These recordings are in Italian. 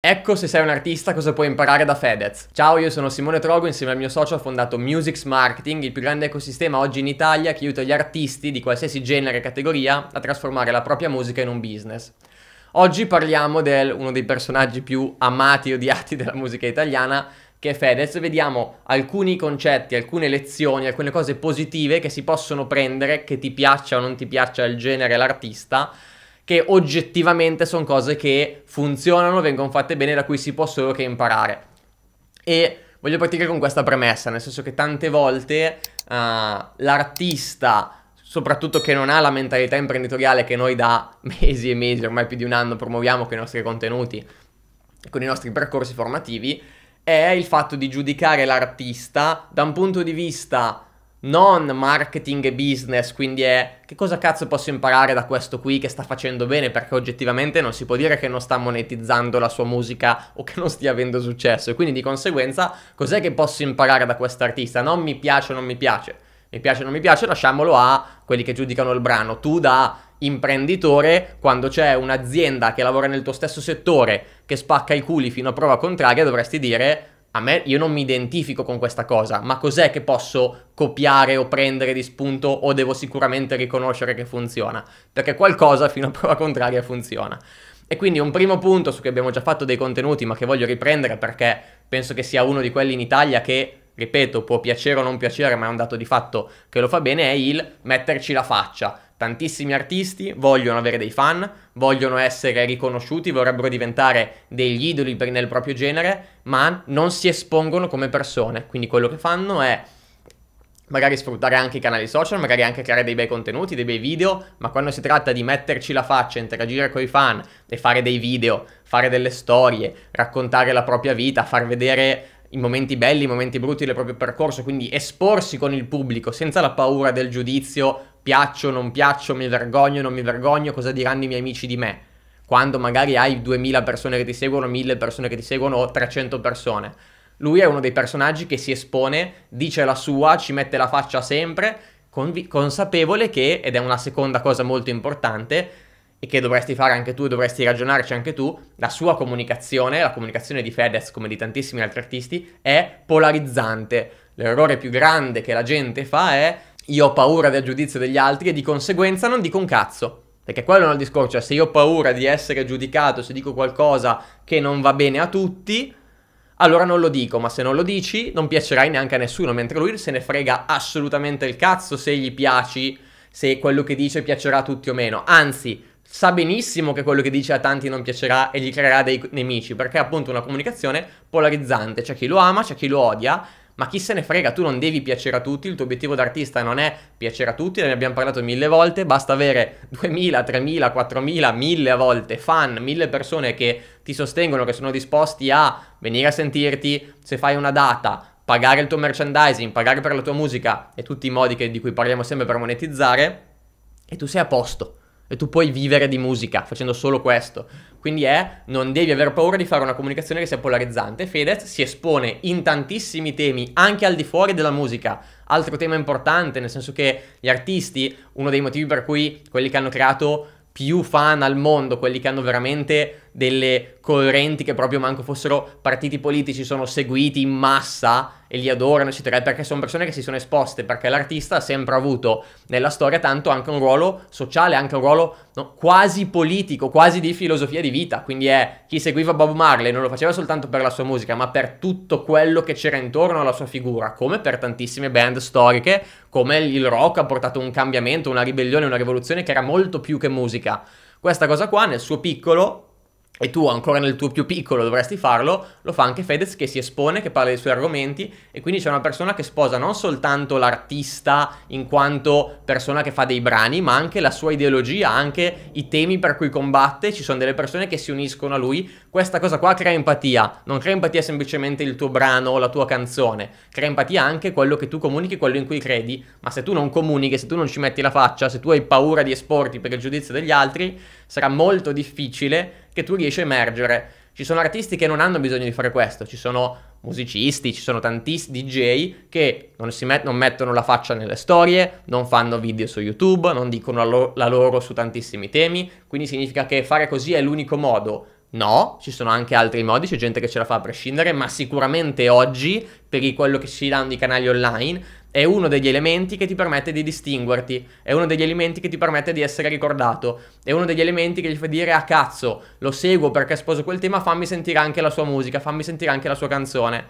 Ecco se sei un artista cosa puoi imparare da Fedez. Ciao, io sono Simone Trogo, insieme al mio socio ho fondato Musics Marketing, il più grande ecosistema oggi in Italia che aiuta gli artisti di qualsiasi genere e categoria a trasformare la propria musica in un business. Oggi parliamo di uno dei personaggi più amati e odiati della musica italiana, che è Fedez, vediamo alcuni concetti, alcune lezioni, alcune cose positive che si possono prendere, che ti piaccia o non ti piaccia il genere e l'artista, che oggettivamente sono cose che funzionano, vengono fatte bene, da cui si può solo che imparare. E voglio partire con questa premessa, nel senso che tante volte uh, l'artista soprattutto che non ha la mentalità imprenditoriale che noi da mesi e mesi, ormai più di un anno, promuoviamo con i nostri contenuti, con i nostri percorsi formativi, è il fatto di giudicare l'artista da un punto di vista non marketing e business, quindi è che cosa cazzo posso imparare da questo qui che sta facendo bene, perché oggettivamente non si può dire che non sta monetizzando la sua musica o che non stia avendo successo, e quindi di conseguenza cos'è che posso imparare da questo artista? Non mi piace o non mi piace, mi piace o non mi piace, lasciamolo a quelli che giudicano il brano, tu da imprenditore, quando c'è un'azienda che lavora nel tuo stesso settore, che spacca i culi fino a prova contraria, dovresti dire a me io non mi identifico con questa cosa, ma cos'è che posso copiare o prendere di spunto o devo sicuramente riconoscere che funziona? Perché qualcosa fino a prova contraria funziona. E quindi un primo punto su cui abbiamo già fatto dei contenuti, ma che voglio riprendere perché penso che sia uno di quelli in Italia che ripeto, può piacere o non piacere, ma è un dato di fatto che lo fa bene, è il metterci la faccia. Tantissimi artisti vogliono avere dei fan, vogliono essere riconosciuti, vorrebbero diventare degli idoli per, nel proprio genere, ma non si espongono come persone. Quindi quello che fanno è magari sfruttare anche i canali social, magari anche creare dei bei contenuti, dei bei video, ma quando si tratta di metterci la faccia, interagire con i fan e fare dei video, fare delle storie, raccontare la propria vita, far vedere i momenti belli, i momenti brutti del proprio percorso, quindi esporsi con il pubblico senza la paura del giudizio piaccio, non piaccio, mi vergogno, non mi vergogno, cosa diranno i miei amici di me? Quando magari hai 2000 persone che ti seguono, 1000 persone che ti seguono o 300 persone. Lui è uno dei personaggi che si espone, dice la sua, ci mette la faccia sempre, conv- consapevole che, ed è una seconda cosa molto importante, e che dovresti fare anche tu, dovresti ragionarci anche tu, la sua comunicazione, la comunicazione di Fedez come di tantissimi altri artisti, è polarizzante. L'errore più grande che la gente fa è io ho paura del giudizio degli altri e di conseguenza non dico un cazzo. Perché quello è il discorso, cioè se io ho paura di essere giudicato, se dico qualcosa che non va bene a tutti, allora non lo dico, ma se non lo dici non piacerai neanche a nessuno, mentre lui se ne frega assolutamente il cazzo se gli piaci, se quello che dice piacerà a tutti o meno. Anzi, sa benissimo che quello che dice a tanti non piacerà e gli creerà dei nemici, perché è appunto una comunicazione polarizzante, c'è chi lo ama, c'è chi lo odia, ma chi se ne frega, tu non devi piacere a tutti, il tuo obiettivo d'artista non è piacere a tutti, ne abbiamo parlato mille volte, basta avere 2000, 3000, 4000, 1000 volte fan, 1000 persone che ti sostengono, che sono disposti a venire a sentirti, se fai una data, pagare il tuo merchandising, pagare per la tua musica e tutti i modi che, di cui parliamo sempre per monetizzare, e tu sei a posto. E tu puoi vivere di musica facendo solo questo. Quindi è, non devi aver paura di fare una comunicazione che sia polarizzante. Fedez si espone in tantissimi temi, anche al di fuori della musica. Altro tema importante, nel senso che gli artisti, uno dei motivi per cui quelli che hanno creato più fan al mondo, quelli che hanno veramente delle correnti che proprio manco fossero partiti politici, sono seguiti in massa e li adorano, eccetera, perché sono persone che si sono esposte, perché l'artista ha sempre avuto nella storia tanto anche un ruolo sociale, anche un ruolo no, quasi politico, quasi di filosofia di vita, quindi è chi seguiva Bob Marley non lo faceva soltanto per la sua musica, ma per tutto quello che c'era intorno alla sua figura, come per tantissime band storiche, come il rock ha portato un cambiamento, una ribellione, una rivoluzione che era molto più che musica. Questa cosa qua nel suo piccolo e tu ancora nel tuo più piccolo dovresti farlo, lo fa anche Fedez che si espone, che parla dei suoi argomenti e quindi c'è una persona che sposa non soltanto l'artista in quanto persona che fa dei brani, ma anche la sua ideologia, anche i temi per cui combatte, ci sono delle persone che si uniscono a lui. Questa cosa qua crea empatia, non crea empatia semplicemente il tuo brano o la tua canzone, crea empatia anche quello che tu comunichi, quello in cui credi, ma se tu non comunichi, se tu non ci metti la faccia, se tu hai paura di esporti per il giudizio degli altri, sarà molto difficile che tu riesci a emergere. Ci sono artisti che non hanno bisogno di fare questo, ci sono musicisti, ci sono tantissimi DJ che non, met- non mettono la faccia nelle storie, non fanno video su YouTube, non dicono la, lo- la loro su tantissimi temi, quindi significa che fare così è l'unico modo. No, ci sono anche altri modi, c'è gente che ce la fa a prescindere, ma sicuramente oggi, per quello che ci danno i canali online, è uno degli elementi che ti permette di distinguerti, è uno degli elementi che ti permette di essere ricordato, è uno degli elementi che gli fa dire ah cazzo, lo seguo perché sposo quel tema, fammi sentire anche la sua musica, fammi sentire anche la sua canzone.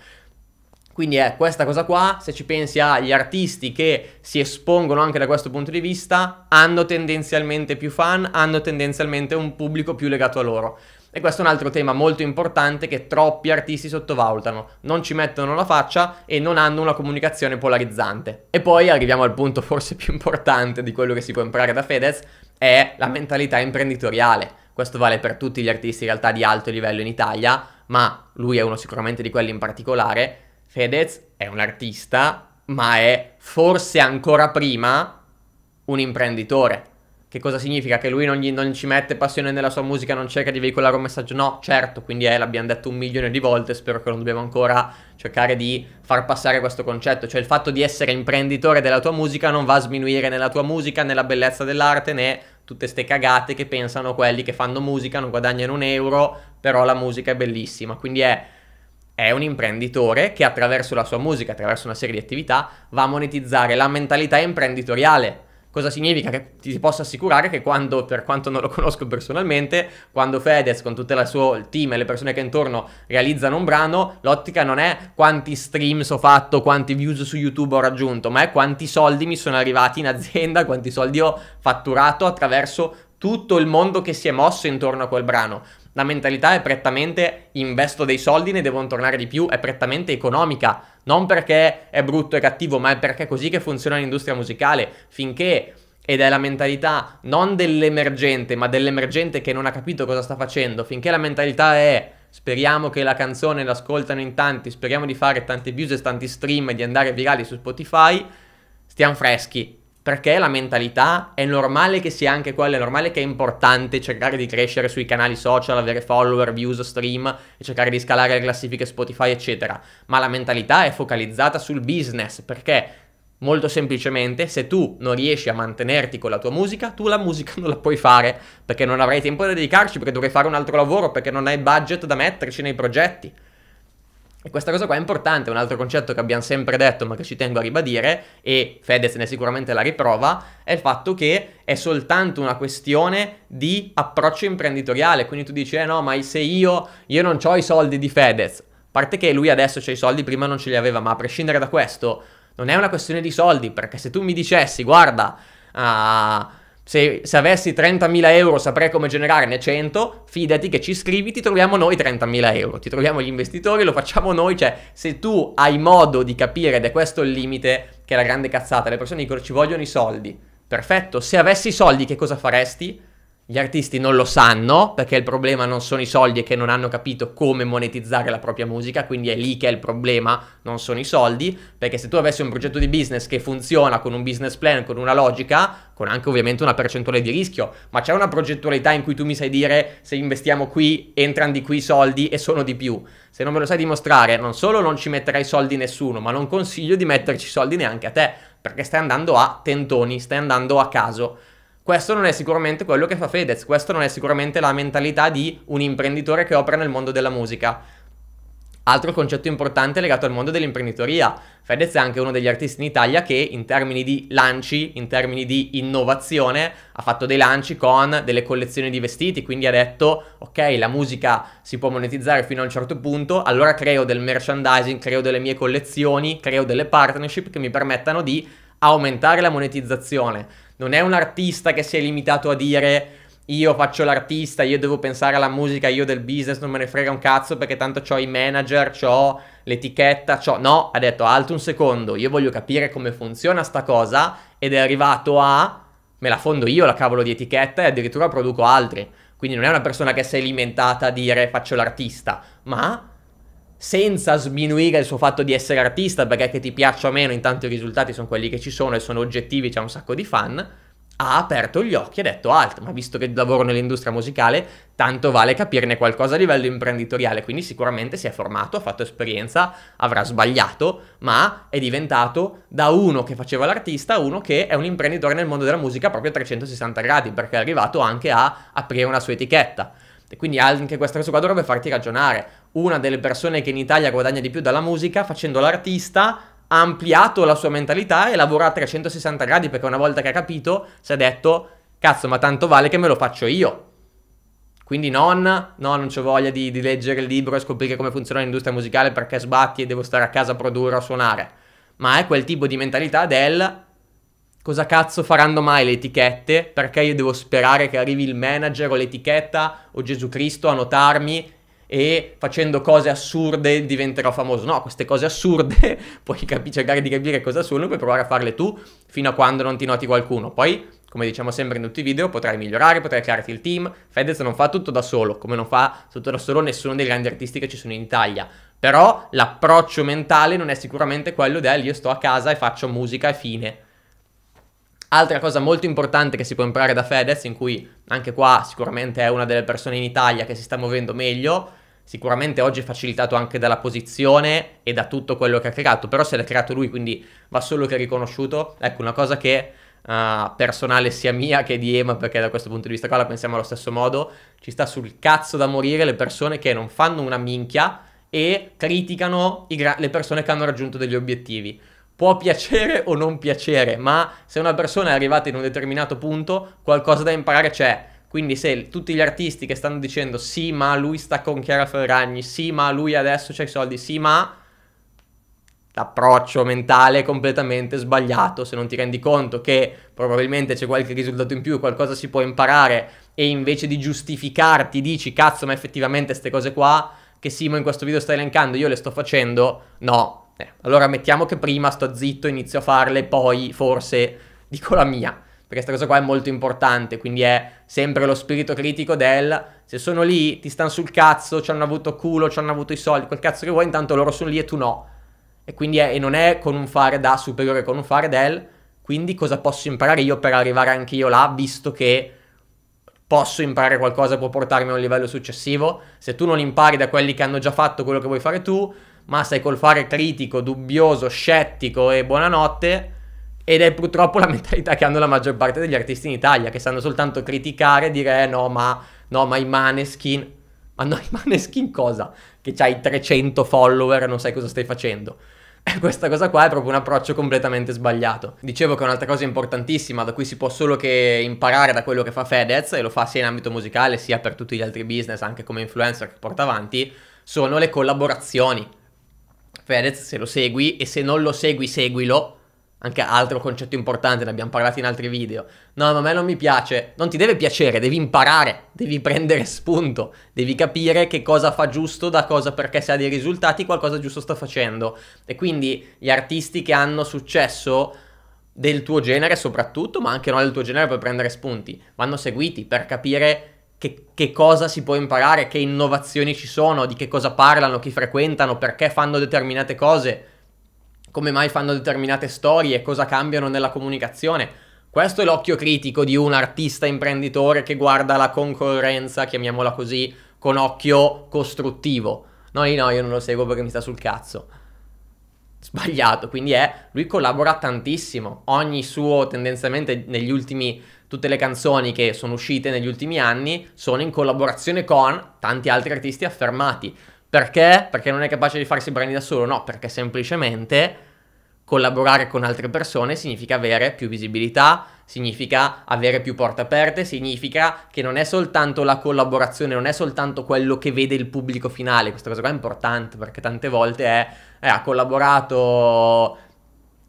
Quindi è questa cosa qua, se ci pensi agli artisti che si espongono anche da questo punto di vista, hanno tendenzialmente più fan, hanno tendenzialmente un pubblico più legato a loro. E questo è un altro tema molto importante che troppi artisti sottovalutano, non ci mettono la faccia e non hanno una comunicazione polarizzante. E poi arriviamo al punto forse più importante di quello che si può imparare da Fedez, è la mentalità imprenditoriale. Questo vale per tutti gli artisti in realtà di alto livello in Italia, ma lui è uno sicuramente di quelli in particolare Fedez è un artista, ma è forse ancora prima un imprenditore. Che cosa significa? Che lui non, gli, non, ci mette passione nella sua musica, non cerca di veicolare un messaggio? No, certo, quindi è, l'abbiamo detto un milione di volte, spero che non dobbiamo ancora cercare di far passare questo concetto, cioè il fatto di essere imprenditore della tua musica non va a sminuire nella tua musica, nella bellezza dell'arte, né tutte ste cagate che pensano quelli che fanno musica, non guadagnano un euro, però la musica è bellissima, quindi è è un imprenditore che attraverso la sua musica, attraverso una serie di attività, va a monetizzare la mentalità imprenditoriale. Cosa significa? Che ti posso assicurare che quando, per quanto non lo conosco personalmente, quando Fedez con tutto il suo team e le persone che intorno realizzano un brano, l'ottica non è quanti streams ho fatto, quanti views su YouTube ho raggiunto, ma è quanti soldi mi sono arrivati in azienda, quanti soldi ho fatturato attraverso tutto il mondo che si è mosso intorno a quel brano. La mentalità è prettamente investo dei soldi, ne devono tornare di più, è prettamente economica, non perché è brutto e cattivo, ma è perché è così che funziona l'industria musicale. Finché ed è la mentalità non dell'emergente, ma dell'emergente che non ha capito cosa sta facendo, finché la mentalità è speriamo che la canzone l'ascoltano in tanti, speriamo di fare tante views e tanti stream e di andare virali su Spotify, stiamo freschi, perché la mentalità è normale che sia anche quella, è normale che è importante cercare di crescere sui canali social, avere follower, views, stream e cercare di scalare le classifiche Spotify, eccetera. Ma la mentalità è focalizzata sul business, perché molto semplicemente se tu non riesci a mantenerti con la tua musica, tu la musica non la puoi fare, perché non avrai tempo da dedicarci, perché dovrai fare un altro lavoro, perché non hai budget da metterci nei progetti. E questa cosa qua è importante, un altro concetto che abbiamo sempre detto ma che ci tengo a ribadire e Fedez ne è sicuramente la riprova, è il fatto che è soltanto una questione di approccio imprenditoriale, quindi tu dici eh no ma se io, io non ho i soldi di Fedez, a parte che lui adesso ha i soldi, prima non ce li aveva, ma a prescindere da questo non è una questione di soldi perché se tu mi dicessi guarda... Uh, se, se, avessi 30.000 euro saprei come generarne 100, fidati che ci scrivi, ti troviamo noi 30.000 euro, ti troviamo gli investitori, lo facciamo noi, cioè se tu hai modo di capire, ed è questo il limite, che è la grande cazzata, le persone dicono ci vogliono i soldi, perfetto, se avessi i soldi che cosa faresti? Gli artisti non lo sanno perché il problema non sono i soldi e che non hanno capito come monetizzare la propria musica, quindi è lì che è il problema, non sono i soldi, perché se tu avessi un progetto di business che funziona con un business plan, con una logica, con anche ovviamente una percentuale di rischio, ma c'è una progettualità in cui tu mi sai dire se investiamo qui, entrano di qui i soldi e sono di più. Se non me lo sai dimostrare, non solo non ci metterai soldi nessuno, ma non consiglio di metterci soldi neanche a te, perché stai andando a tentoni, stai andando a caso. Questo non è sicuramente quello che fa Fedez, questo non è sicuramente la mentalità di un imprenditore che opera nel mondo della musica. Altro concetto importante legato al mondo dell'imprenditoria. Fedez è anche uno degli artisti in Italia che in termini di lanci, in termini di innovazione, ha fatto dei lanci con delle collezioni di vestiti, quindi ha detto ok, la musica si può monetizzare fino a un certo punto, allora creo del merchandising, creo delle mie collezioni, creo delle partnership che mi permettano di aumentare la monetizzazione non è un artista che si è limitato a dire io faccio l'artista, io devo pensare alla musica, io del business non me ne frega un cazzo perché tanto ho i manager, ho l'etichetta, ho... No, ha detto alto un secondo, io voglio capire come funziona sta cosa ed è arrivato a... Me la fondo io la cavolo di etichetta e addirittura produco altri. Quindi non è una persona che si è alimentata a dire faccio l'artista, ma senza sminuire il suo fatto di essere artista, perché che ti piaccia o meno, intanto i risultati sono quelli che ci sono e sono oggettivi, c'è un sacco di fan, ha aperto gli occhi e detto altro, ma visto che lavoro nell'industria musicale, tanto vale capirne qualcosa a livello imprenditoriale, quindi sicuramente si è formato, ha fatto esperienza, avrà sbagliato, ma è diventato da uno che faceva l'artista a uno che è un imprenditore nel mondo della musica proprio a 360 gradi, perché è arrivato anche a aprire una sua etichetta. E quindi anche questa cosa qua dovrebbe farti ragionare una delle persone che in Italia guadagna di più dalla musica, facendo l'artista, ha ampliato la sua mentalità e lavora a 360 gradi perché una volta che ha capito si è detto cazzo ma tanto vale che me lo faccio io. Quindi non, no, non ho voglia di, di, leggere il libro e scoprire come funziona l'industria musicale perché sbatti e devo stare a casa a produrre o suonare. Ma è quel tipo di mentalità del cosa cazzo faranno mai le etichette perché io devo sperare che arrivi il manager o l'etichetta o Gesù Cristo a notarmi e facendo cose assurde diventerò famoso. No, queste cose assurde puoi cap- cercare di capire cosa sono e puoi provare a farle tu fino a quando non ti noti qualcuno. Poi, come diciamo sempre in tutti i video, potrai migliorare, potrai crearti il team. Fedez non fa tutto da solo, come non fa tutto da solo nessuno dei grandi artisti che ci sono in Italia. Però l'approccio mentale non è sicuramente quello del io sto a casa e faccio musica e fine. Altra cosa molto importante che si può imparare da Fedez, in cui anche qua sicuramente è una delle persone in Italia che si sta muovendo meglio, sicuramente oggi è facilitato anche dalla posizione e da tutto quello che ha creato, però se l'ha creato lui, quindi va solo che riconosciuto. Ecco, una cosa che uh, personale sia mia che di Ema, perché da questo punto di vista qua la pensiamo allo stesso modo, ci sta sul cazzo da morire le persone che non fanno una minchia e criticano gra- le persone che hanno raggiunto degli obiettivi può piacere o non piacere, ma se una persona è arrivata in un determinato punto, qualcosa da imparare c'è. Quindi se tutti gli artisti che stanno dicendo sì ma lui sta con Chiara Ferragni, sì ma lui adesso c'ha i soldi, sì ma l'approccio mentale è completamente sbagliato se non ti rendi conto che probabilmente c'è qualche risultato in più, qualcosa si può imparare e invece di giustificarti dici cazzo ma effettivamente queste cose qua che Simo in questo video sta elencando io le sto facendo, no. Eh, allora mettiamo che prima sto zitto, inizio a farle, poi forse dico la mia perché questa cosa qua è molto importante, quindi è sempre lo spirito critico del se sono lì, ti stanno sul cazzo, ci hanno avuto culo, ci hanno avuto i soldi, quel cazzo che vuoi, intanto loro sono lì e tu no. E quindi è, e non è con un fare da superiore, con un fare del, quindi cosa posso imparare io per arrivare anche io là, visto che posso imparare qualcosa, può portarmi a un livello successivo. Se tu non impari da quelli che hanno già fatto quello che vuoi fare tu, ma sei col fare critico, dubbioso, scettico e buonanotte ed è purtroppo la mentalità che hanno la maggior parte degli artisti in Italia, che sanno soltanto criticare, e dire eh, no ma, no ma i maneskin, ma no i maneskin cosa? Che c'hai 300 follower e non sai cosa stai facendo. E eh, questa cosa qua è proprio un approccio completamente sbagliato. Dicevo che un'altra cosa importantissima da cui si può solo che imparare da quello che fa Fedez, e lo fa sia in ambito musicale sia per tutti gli altri business, anche come influencer che porta avanti, sono le collaborazioni. Fedez, se lo segui e se non lo segui, seguilo anche altro concetto importante, ne abbiamo parlato in altri video. No, ma a me non mi piace. Non ti deve piacere, devi imparare, devi prendere spunto, devi capire che cosa fa giusto da cosa perché se ha dei risultati qualcosa giusto sta facendo. E quindi gli artisti che hanno successo del tuo genere soprattutto, ma anche non del tuo genere per prendere spunti, vanno seguiti per capire che, che, cosa si può imparare, che innovazioni ci sono, di che cosa parlano, chi frequentano, perché fanno determinate cose come mai fanno determinate storie, cosa cambiano nella comunicazione. Questo è l'occhio critico di un artista imprenditore che guarda la concorrenza, chiamiamola così, con occhio costruttivo. No, no, io non lo seguo perché mi sta sul cazzo. Sbagliato, quindi è, lui collabora tantissimo. Ogni suo, tendenzialmente negli ultimi, tutte le canzoni che sono uscite negli ultimi anni sono in collaborazione con tanti altri artisti affermati. Perché? Perché non è capace di farsi brand da solo? No, perché semplicemente collaborare con altre persone significa avere più visibilità, significa avere più porte aperte, significa che non è soltanto la collaborazione, non è soltanto quello che vede il pubblico finale, questa cosa qua è importante perché tante volte è, eh, ha collaborato,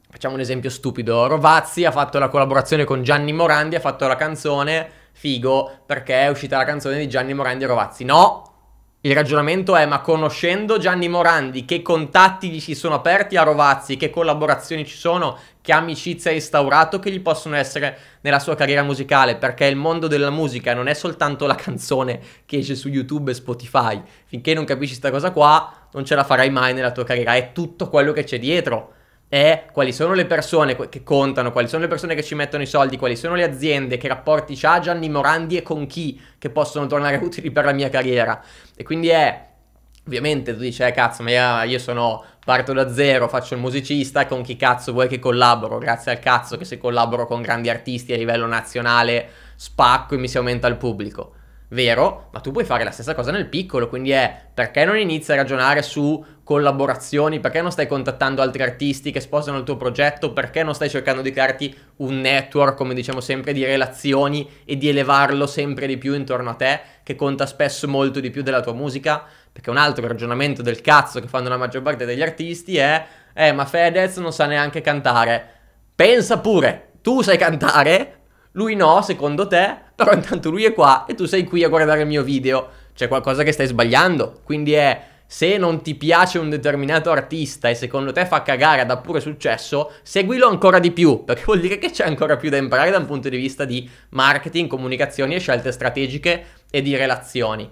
facciamo un esempio stupido, Rovazzi ha fatto la collaborazione con Gianni Morandi, ha fatto la canzone, figo, perché è uscita la canzone di Gianni Morandi e Rovazzi, no! Il ragionamento è ma conoscendo Gianni Morandi, che contatti gli si sono aperti a Rovazzi, che collaborazioni ci sono, che amicizia ha instaurato, che gli possono essere nella sua carriera musicale, perché il mondo della musica non è soltanto la canzone che esce su YouTube e Spotify, finché non capisci questa cosa qua non ce la farai mai nella tua carriera, è tutto quello che c'è dietro è quali sono le persone che contano, quali sono le persone che ci mettono i soldi, quali sono le aziende, che rapporti c'ha Gianni Morandi e con chi che possono tornare utili per la mia carriera. E quindi è, ovviamente tu dici, eh cazzo, ma io sono, parto da zero, faccio il musicista, con chi cazzo vuoi che collaboro? Grazie al cazzo che se collaboro con grandi artisti a livello nazionale spacco e mi si aumenta il pubblico. Vero, ma tu puoi fare la stessa cosa nel piccolo, quindi è perché non inizi a ragionare su collaborazioni, perché non stai contattando altri artisti che sposano il tuo progetto, perché non stai cercando di crearti un network, come diciamo sempre, di relazioni e di elevarlo sempre di più intorno a te, che conta spesso molto di più della tua musica, perché un altro ragionamento del cazzo che fanno la maggior parte degli artisti è, eh ma Fedez non sa neanche cantare, pensa pure, tu sai cantare, lui no, secondo te, però intanto lui è qua e tu sei qui a guardare il mio video. C'è qualcosa che stai sbagliando, quindi è se non ti piace un determinato artista e secondo te fa cagare da pure successo, seguilo ancora di più, perché vuol dire che c'è ancora più da imparare da un punto di vista di marketing, comunicazioni e scelte strategiche e di relazioni.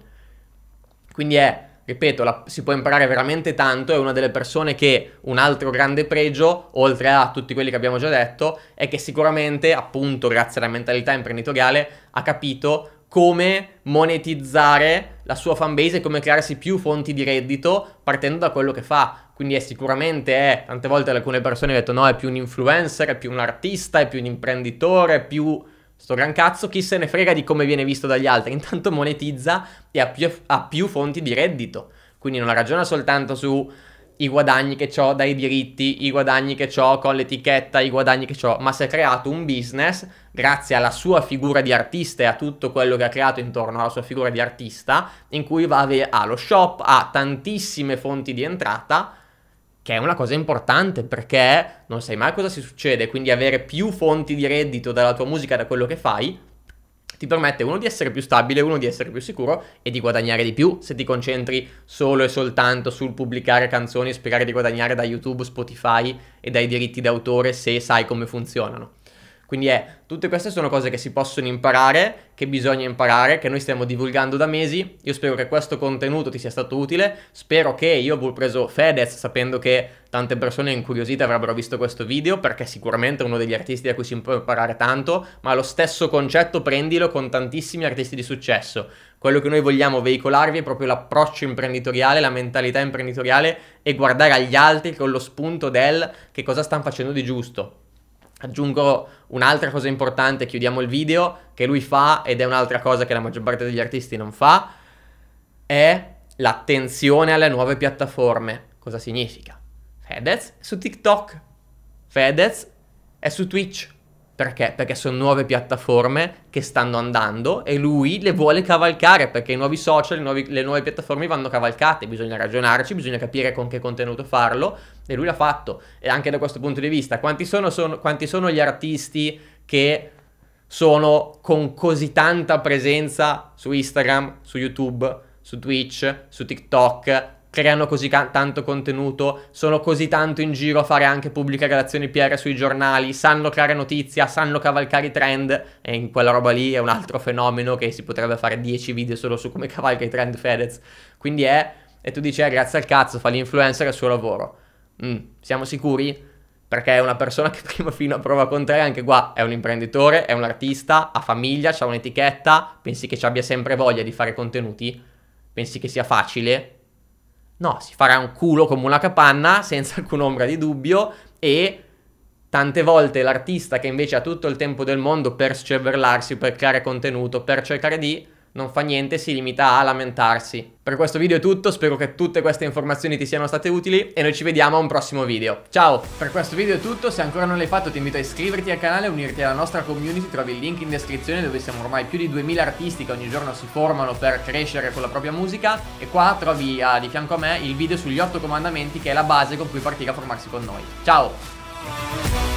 Quindi è ripeto, la, si può imparare veramente tanto, è una delle persone che un altro grande pregio, oltre a tutti quelli che abbiamo già detto, è che sicuramente, appunto grazie alla mentalità imprenditoriale, ha capito come monetizzare la sua fanbase e come crearsi più fonti di reddito partendo da quello che fa. Quindi è sicuramente, è, eh, tante volte alcune persone hanno detto no, è più un influencer, è più un artista, è più un imprenditore, è più Sto gran cazzo, chi se ne frega di come viene visto dagli altri, intanto monetizza e ha più, ha più fonti di reddito. Quindi non ragiona soltanto su i guadagni che ho dai diritti, i guadagni che ho con l'etichetta, i guadagni che ho, ma si è creato un business grazie alla sua figura di artista e a tutto quello che ha creato intorno alla sua figura di artista, in cui va a ha lo shop, ha tantissime fonti di entrata che è una cosa importante perché non sai mai cosa si succede, quindi avere più fonti di reddito dalla tua musica, da quello che fai, ti permette uno di essere più stabile, uno di essere più sicuro e di guadagnare di più se ti concentri solo e soltanto sul pubblicare canzoni e sperare di guadagnare da YouTube, Spotify e dai diritti d'autore se sai come funzionano. Quindi è, tutte queste sono cose che si possono imparare, che bisogna imparare, che noi stiamo divulgando da mesi. Io spero che questo contenuto ti sia stato utile, spero che io abbia preso Fedez sapendo che tante persone incuriosite avrebbero visto questo video, perché sicuramente è uno degli artisti da cui si può imparare tanto, ma lo stesso concetto prendilo con tantissimi artisti di successo. Quello che noi vogliamo veicolarvi è proprio l'approccio imprenditoriale, la mentalità imprenditoriale e guardare agli altri con lo spunto del che cosa stanno facendo di giusto Aggiungo un'altra cosa importante, chiudiamo il video, che lui fa ed è un'altra cosa che la maggior parte degli artisti non fa, è l'attenzione alle nuove piattaforme. Cosa significa? Fedez è su TikTok, Fedez è su Twitch, perché? Perché sono nuove piattaforme che stanno andando e lui le vuole cavalcare perché i nuovi social, i nuovi, le nuove piattaforme vanno cavalcate, bisogna ragionarci, bisogna capire con che contenuto farlo e lui l'ha fatto. E anche da questo punto di vista, quanti sono, sono, quanti sono gli artisti che sono con così tanta presenza su Instagram, su YouTube, su Twitch, su TikTok, creano così ca- tanto contenuto, sono così tanto in giro a fare anche pubbliche relazioni PR sui giornali, sanno creare notizia, sanno cavalcare i trend, e in quella roba lì è un altro fenomeno che si potrebbe fare 10 video solo su come cavalca i trend Fedez. Quindi è, e tu dici, eh, grazie al cazzo, fa l'influencer al suo lavoro. Mm, siamo sicuri? Perché è una persona che prima fino a prova contraria, anche qua è un imprenditore, è un artista, ha famiglia, ha un'etichetta, pensi che ci abbia sempre voglia di fare contenuti? Pensi che sia facile? No, si farà un culo come una capanna, senza alcun'ombra di dubbio, e tante volte l'artista che invece ha tutto il tempo del mondo per scervellarsi, per creare contenuto, per cercare di non fa niente, si limita a lamentarsi. Per questo video è tutto, spero che tutte queste informazioni ti siano state utili e noi ci vediamo a un prossimo video. Ciao! Per questo video è tutto, se ancora non l'hai fatto ti invito a iscriverti al canale e unirti alla nostra community, trovi il link in descrizione dove siamo ormai più di 2000 artisti che ogni giorno si formano per crescere con la propria musica e qua trovi ah, di fianco a me il video sugli 8 comandamenti che è la base con cui partire a formarsi con noi. Ciao!